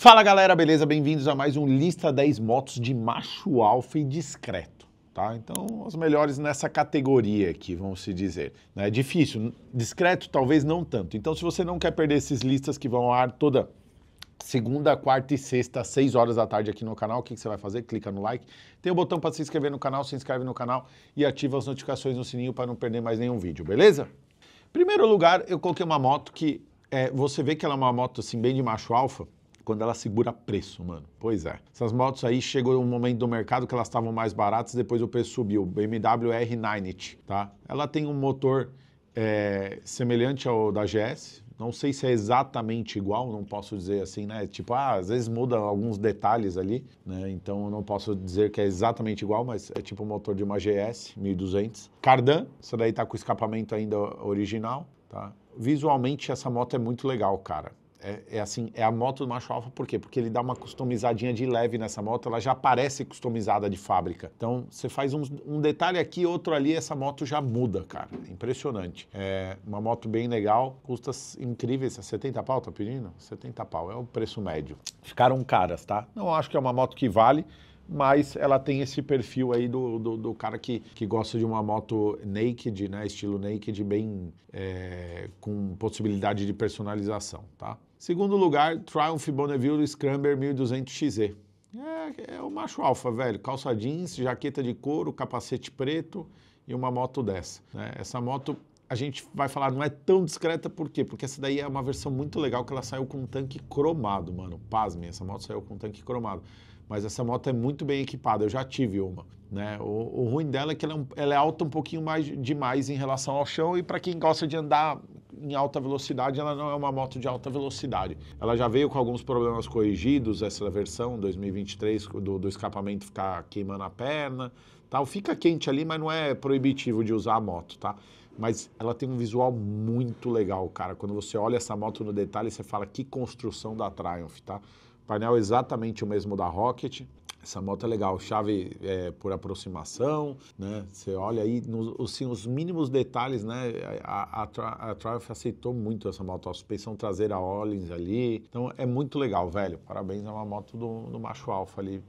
Fala galera, beleza? Bem-vindos a mais um Lista 10 Motos de macho alfa e discreto, tá? Então, os melhores nessa categoria aqui, vamos se dizer. Né? É difícil, discreto talvez não tanto. Então, se você não quer perder esses listas que vão ao ar toda segunda, quarta e sexta, às 6 horas da tarde aqui no canal. O que, você vai fazer? Clica no like. Tem o um botão para se inscrever no canal, se inscreve no canal e ativa as notificações no sininho para não perder mais nenhum vídeo, beleza? Primeiro lugar, eu coloquei uma moto que é, você vê que ela é uma moto assim bem de macho alfa, quando ela segura preço, mano. Pois é. Essas motos aí chegou um momento do mercado que elas estavam mais baratas, depois o preço subiu. BMW R9, tá? Ela tem um motor é, semelhante ao da GS, não sei se é exatamente igual, não posso dizer assim, né? Tipo, ah, às vezes muda alguns detalhes ali, né? Então não posso dizer que é exatamente igual, mas é tipo o motor de uma GS 1200. Cardan, essa daí tá com escapamento ainda original, tá? Visualmente essa moto é muito legal, cara. É, é, assim, é a moto do macho alfa, por quê? Porque ele dá uma customizadinha de leve nessa moto, ela já parece customizada de fábrica. Então, você faz um, um detalhe aqui, outro ali, essa moto já muda, cara. É impressionante. É uma moto bem legal, custa incríveis, 70 é pau, tá pedindo? 70 pau, é o preço médio. Ficaram caras, tá? Não acho que é uma moto que vale, mas ela tem esse perfil aí do, do, do, cara que, que gosta de uma moto naked, né? Estilo naked, bem é, com possibilidade de personalização, tá? Segundo lugar, Triumph Bonneville Scrambler 1200XE. É, é o macho alfa, velho. Calça jeans, jaqueta de couro, capacete preto e uma moto dessa. Né? Essa moto a gente vai falar, não é tão discreta, por quê? Porque essa daí é uma versão muito legal que ela saiu com um tanque cromado, mano. Pasmem, essa moto saiu com um tanque cromado. Mas essa moto é muito bem equipada, eu já tive uma. Né? O, o ruim dela é que ela é, um, ela é, alta um pouquinho mais demais em relação ao chão e para quem gosta de andar em alta velocidade, ela não é uma moto de alta velocidade. Ela já veio com alguns problemas corrigidos, essa versão 2023, do, do escapamento ficar queimando a perna, tal. Fica quente ali, mas não é proibitivo de usar a moto, tá? Mas ela tem um visual muito legal, cara. Quando você olha essa moto no detalhe, você fala que construção da Triumph, tá? Painel exatamente o mesmo da Rocket, essa moto é legal, chave é, por aproximação, né? Você olha aí nos assim, os mínimos detalhes, né? A, a, a Triumph aceitou muito essa moto, a suspensão traseira Ollins ali. Então é muito legal, velho. Parabéns, é uma moto do, do macho alfa ali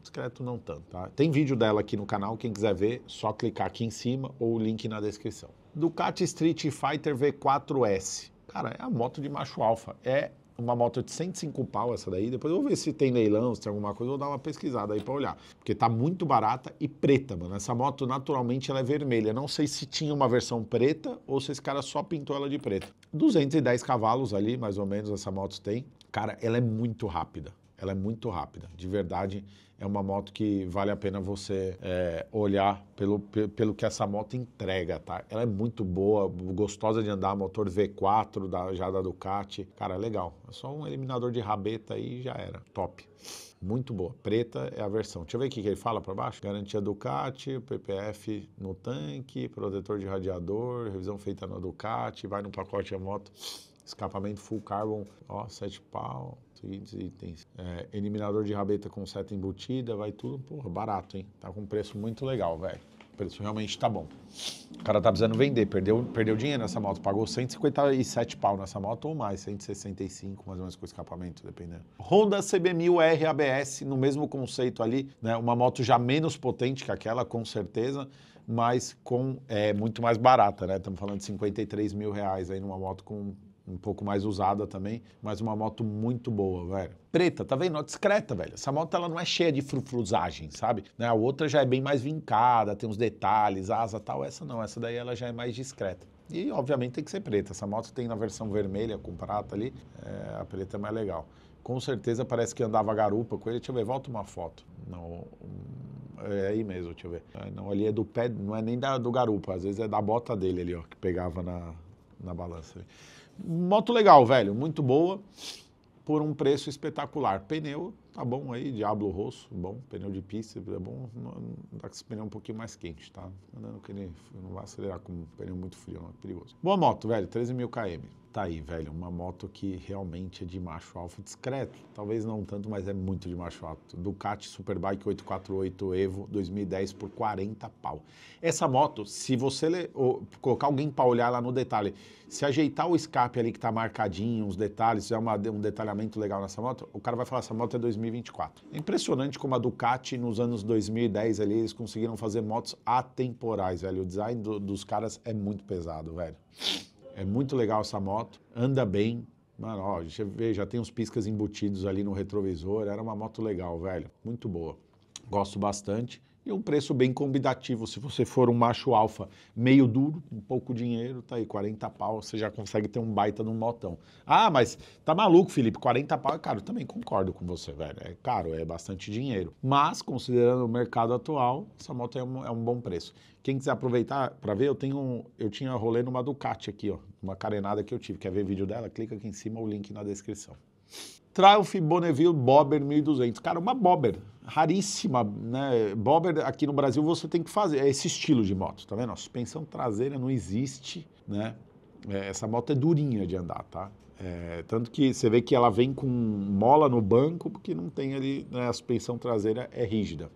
discreto não tanto, tá? Tem vídeo dela aqui no canal, quem quiser ver, só clicar aqui em cima ou o link na descrição. Ducati Street Fighter V4S. Cara, é a moto de macho alfa, é uma moto de 105 pau essa daí. Depois eu vou ver se tem leilão, se tem alguma coisa, vou dar uma pesquisada aí para olhar. Porque tá muito barata e preta, mano. Essa moto naturalmente ela é vermelha. Não sei se tinha uma versão preta ou se esse cara só pintou ela de preta. 210 cavalos ali, mais ou menos, essa moto tem. Cara, ela é muito rápida. Ela é muito rápida, de verdade. É uma moto que vale a pena você é, olhar pelo, pelo que essa moto entrega, tá? Ela é muito boa, gostosa de andar, motor V4 da, já da Ducati. Cara, é legal. É só um eliminador de rabeta e já era. Top. Muito boa. Preta é a versão. Deixa eu ver o que ele fala para baixo. Garantia Ducati, PPF no tanque, protetor de radiador, revisão feita na Ducati, vai no pacote a moto Escapamento full carbon, ó, sete pau, seguintes itens. É, eliminador de rabeta com seta embutida, vai tudo, porra, barato, hein? Tá com um preço muito legal, velho. O preço realmente tá bom. O cara tá precisando vender, perdeu, perdeu dinheiro nessa moto, pagou 157 pau nessa moto ou mais, 165 mais ou menos com escapamento, dependendo. Honda CB1000R ABS, no mesmo conceito ali, né? Uma moto já menos potente que aquela, com certeza, mas com é, muito mais barata, né? Estamos falando de 53 mil reais aí numa moto com um pouco mais usada também, mas uma moto muito boa, velho. Preta, tá vendo? Discreta, velho. Essa moto ela não é cheia de frufruzagem, sabe? Né? A outra já é bem mais vincada, tem uns detalhes, asa tal. Essa não, essa daí ela já é mais discreta. E obviamente tem que ser preta. Essa moto tem na versão vermelha com prata ali, é, a preta é mais legal. Com certeza parece que andava garupa com ele. Deixa eu ver, volta uma foto. Não, é aí mesmo, deixa eu ver. Não, ali é do pé, não é nem da, do garupa, às vezes é da bota dele ali, ó, que pegava na, na balança. Moto legal, velho, muito boa, por um preço espetacular. Pneu, tá bom aí, Diablo Rosso, bom, pneu de pista, é bom, dá com esse pneu é um pouquinho mais quente, tá? Não, é nem, não vai acelerar com um pneu muito frio, não, é perigoso. Boa moto, velho, 13 mil km tá aí, velho, uma moto que realmente é de macho alfa discreto. Talvez não tanto, mas é muito de macho alfa. Ducati Superbike 848 Evo 2010 por 40 pau. Essa moto, se você ou, colocar alguém para olhar lá no detalhe, se ajeitar o escape ali que tá marcadinho, uns detalhes, fizer é uma, um detalhamento legal nessa moto, o cara vai falar essa moto é 2024. É impressionante como a Ducati nos anos 2010 ali eles conseguiram fazer motos atemporais, velho. O design do, dos caras é muito pesado, velho é muito legal essa moto, anda bem. Mano, ó, já, vê, já tem uns piscas embutidos ali no retrovisor, era uma moto legal, velho, muito boa. Gosto bastante e um preço bem combinativo. Se você for um macho alfa meio duro, com pouco dinheiro, tá aí, 40 pau, você já consegue ter um baita num motão. Ah, mas tá maluco, Felipe, 40 pau é caro. Também concordo com você, velho. É caro, é bastante dinheiro. Mas, considerando o mercado atual, essa moto é um, é um bom preço. Quem quiser aproveitar para ver, eu tenho eu tinha rolê numa Ducati aqui, ó, uma carenada que eu tive. Quer ver vídeo dela? Clica aqui em cima, o link na descrição. Triumph Bonneville Bobber 1200. Cara, uma Bobber, raríssima, né? Bobber aqui no Brasil você tem que fazer, é esse estilo de moto, tá vendo? A suspensão traseira não existe, né? É, essa moto é durinha de andar, tá? É, tanto que você vê que ela vem com mola no banco, porque não tem ali, né? a suspensão traseira é rígida.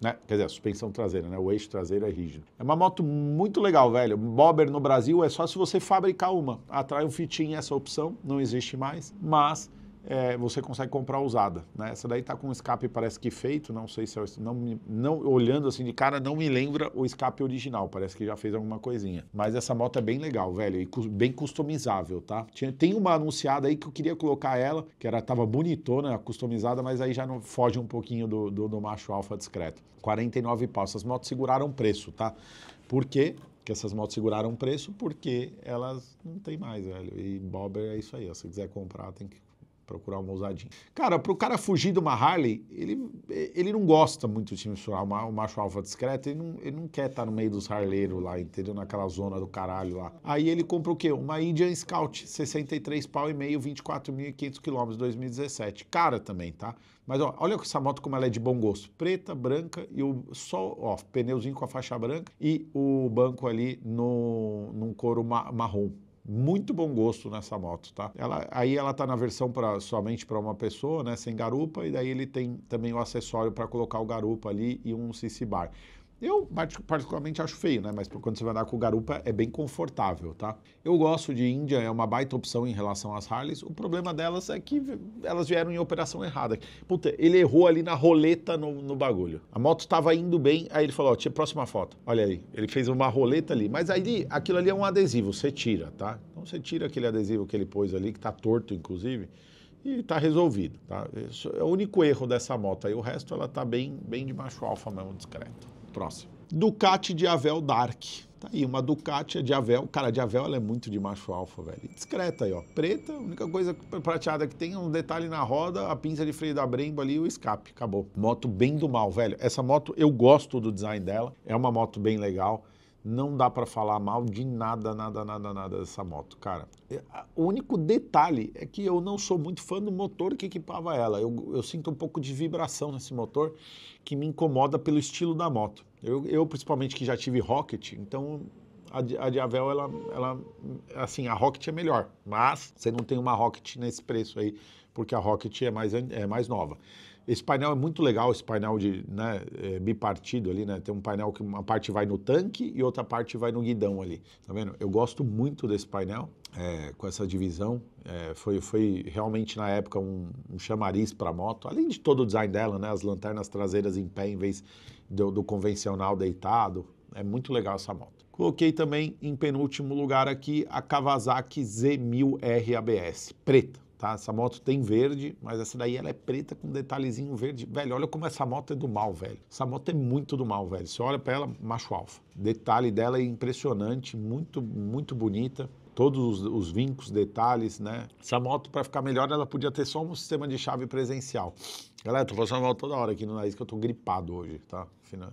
Né? Quer dizer, a suspensão traseira, né? o eixo traseiro é rígido. É uma moto muito legal, velho. Bobber no Brasil é só se você fabricar uma. A Triumph tinha essa opção, não existe mais, mas é, você consegue comprar usada. Né? Essa daí está com um escape parece que feito, não sei se é, não, não olhando assim de cara não me lembra o escape original, parece que já fez alguma coisinha. Mas essa moto é bem legal, velho, e cu, bem customizável, tá? Tinha, tem uma anunciada aí que eu queria colocar ela, que era tava bonitona, customizada, mas aí já não foge um pouquinho do, do, do macho alfa discreto. 49 pau, essas motos seguraram preço, tá? Porque que essas motos seguraram preço porque elas não tem mais, velho. E Bobber é isso aí. Ó. Se quiser comprar, tem que procurar uma ousadinha. Cara, para o cara fugir de uma Harley, ele, ele não gosta muito de time misturar O macho alfa discreto, ele não, ele não quer estar tá no meio dos harleiros lá, entendeu? Naquela zona do caralho lá. Aí ele compra o quê? Uma Indian Scout, 63 pau e meio, 24.500 quilômetros, 2017. Cara também, tá? Mas ó, olha essa moto como ela é de bom gosto. Preta, branca e o só, ó, pneuzinho com a faixa branca e o banco ali no, num couro marrom muito bom gosto nessa moto, tá? Ela, aí ela tá na versão pra, somente para uma pessoa, né, sem garupa, e daí ele tem também o acessório para colocar o garupa ali e um CC bar. Eu particularmente acho feio, né? Mas quando você vai andar com garupa é bem confortável, tá? Eu gosto de Índia, é uma baita opção em relação às Harleys. O problema delas é que elas vieram em operação errada. Puta, ele errou ali na roleta no, no bagulho. A moto estava indo bem, aí ele falou, ó, próxima foto. Olha aí, ele fez uma roleta ali. Mas aí, aquilo ali é um adesivo, você tira, tá? Então você tira aquele adesivo que ele pôs ali, que tá torto, inclusive e está resolvido. Tá? é o único erro dessa moto. Aí o resto ela está bem, bem de macho alfa mesmo, discreto. Próximo. Ducati Diavel Dark. Tá aí, uma Ducati Diavel. Cara, a Diavel ela é muito de macho alfa, velho. Discreta aí, ó. Preta, a única coisa prateada que tem é um detalhe na roda, a pinça de freio da Brembo ali e o escape. Acabou. Moto bem do mal, velho. Essa moto, eu gosto do design dela. É uma moto bem legal não dá para falar mal de nada, nada, nada, nada dessa moto, cara. É, o único detalhe é que eu não sou muito fã do motor que equipava ela. Eu, eu, sinto um pouco de vibração nesse motor que me incomoda pelo estilo da moto. Eu, eu principalmente que já tive Rocket, então a, a Diavel, ela, ela, assim, a Rocket é melhor, mas você não tem uma Rocket nesse preço aí porque a Rocket é mais, é mais nova. Esse painel é muito legal, esse painel de né, é, bipartido ali, né? Tem um painel que uma parte vai no tanque e outra parte vai no guidão ali. Tá vendo? Eu gosto muito desse painel, é, com essa divisão. É, foi, foi realmente na época um, um chamariz para a moto, além de todo o design dela, né? As lanternas traseiras em pé em vez do, do convencional deitado. É muito legal essa moto. Coloquei também em penúltimo lugar aqui a Kawasaki Z1000 RABS, preta. Tá? Essa moto tem verde, mas essa daí ela é preta com detalhezinho verde. Velho, olha como essa moto é do mal, velho. Essa moto é muito do mal, velho. Você olha para ela, macho alfa. Detalhe dela é impressionante, muito, muito bonita. Todos os, os vincos, detalhes, né? Essa moto, para ficar melhor, ela podia ter só um sistema de chave presencial. Galera, tô passando mal toda hora aqui no nariz, que eu tô gripado hoje, tá? Final...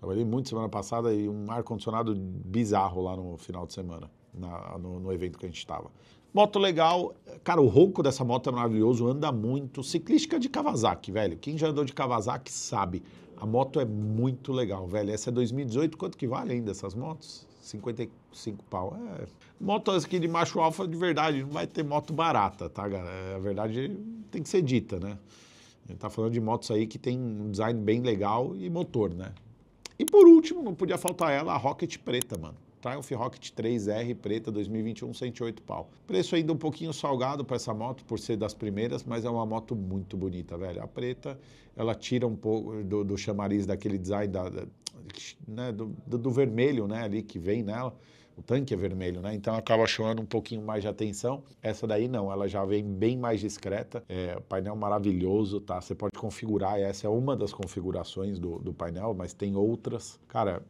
Trabalhei muito semana passada e um ar-condicionado bizarro lá no final de semana, na, no, no evento que a gente estava. Moto legal, cara, o ronco dessa moto é maravilhoso, anda muito. Ciclística de Kawasaki, velho. Quem já andou de Kawasaki sabe. A moto é muito legal, velho. Essa é 2018, quanto que vale ainda essas motos? 55 pau. É. Motos aqui de macho alfa de verdade, não vai ter moto barata, tá, galera? É, a verdade tem que ser dita, né? A gente tá falando de motos aí que tem um design bem legal e motor, né? E por último, não podia faltar ela, a Rocket Preta, mano. Triumph Rocket 3R preta 2021, 108 pau. Preço ainda um pouquinho salgado para essa moto, por ser das primeiras, mas é uma moto muito bonita, velho. A preta, ela tira um pouco do, do chamariz daquele design da, da né, do, do, do, vermelho né, ali que vem nela. O tanque é vermelho, né? Então acaba chamando um pouquinho mais de atenção. Essa daí não, ela já vem bem mais discreta. É, painel maravilhoso, tá? Você pode configurar, essa é uma das configurações do, do painel, mas tem outras. Cara,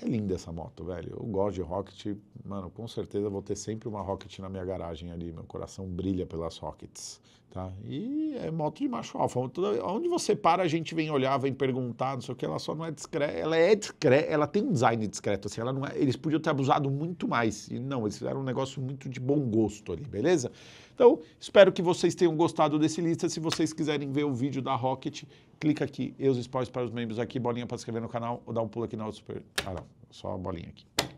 é linda essa moto, velho. Eu gosto de Rocket. Mano, com certeza vou ter sempre uma Rocket na minha garagem ali. Meu coração brilha pelas Rockets. Tá? E é moto de macho alfa. Onde você para, a gente vem olhar, vem perguntar, não sei o que, ela só não é discreta. Ela é discreta, ela tem um design discreto, assim, ela não é, eles podiam ter abusado muito mais. E não, eles fizeram um negócio muito de bom gosto ali, beleza? Então, espero que vocês tenham gostado desse lista. Se vocês quiserem ver o vídeo da Rocket, clica aqui, eu os spoilers para os membros aqui, bolinha para se inscrever no canal, ou dá um pulo aqui na outra super. Ah, não, só a bolinha aqui.